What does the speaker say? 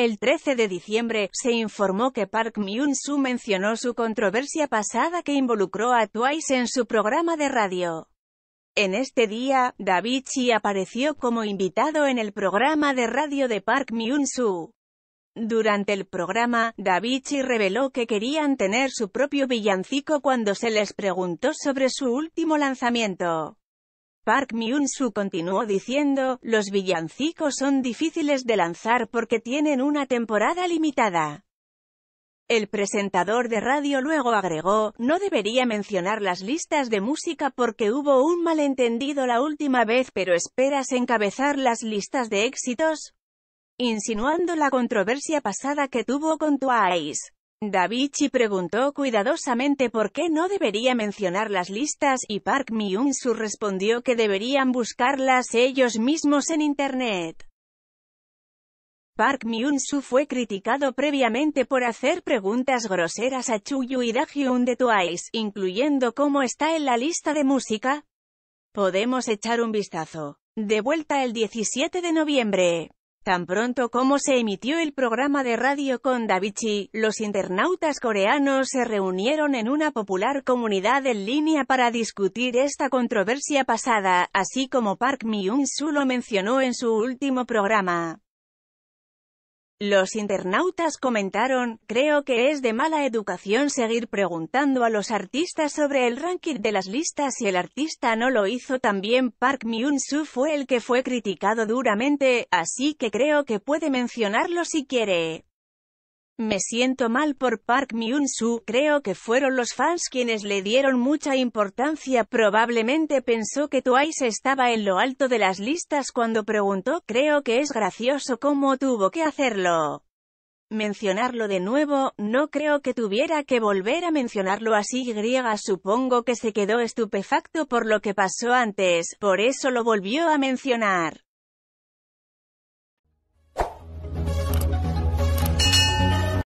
El 13 de diciembre, se informó que Park Myung-soo mencionó su controversia pasada que involucró a Twice en su programa de radio. En este día, Davichi apareció como invitado en el programa de radio de Park Myung-soo. Durante el programa, Davichi reveló que querían tener su propio villancico cuando se les preguntó sobre su último lanzamiento. Park myung su continuó diciendo, los villancicos son difíciles de lanzar porque tienen una temporada limitada. El presentador de radio luego agregó, no debería mencionar las listas de música porque hubo un malentendido la última vez pero esperas encabezar las listas de éxitos, insinuando la controversia pasada que tuvo con Twice. Davichi preguntó cuidadosamente por qué no debería mencionar las listas, y Park Myung-soo respondió que deberían buscarlas ellos mismos en Internet. Park Myung-soo fue criticado previamente por hacer preguntas groseras a Chuyu y Dahyun de Twice, incluyendo cómo está en la lista de música. Podemos echar un vistazo. De vuelta el 17 de noviembre. Tan pronto como se emitió el programa de radio con Davichi, los internautas coreanos se reunieron en una popular comunidad en línea para discutir esta controversia pasada, así como Park Myung-soo lo mencionó en su último programa. Los internautas comentaron, creo que es de mala educación seguir preguntando a los artistas sobre el ranking de las listas si el artista no lo hizo también Park Myung-soo fue el que fue criticado duramente, así que creo que puede mencionarlo si quiere. Me siento mal por Park Myung-soo, creo que fueron los fans quienes le dieron mucha importancia, probablemente pensó que Twice estaba en lo alto de las listas cuando preguntó, creo que es gracioso cómo tuvo que hacerlo. Mencionarlo de nuevo, no creo que tuviera que volver a mencionarlo así, supongo que se quedó estupefacto por lo que pasó antes, por eso lo volvió a mencionar.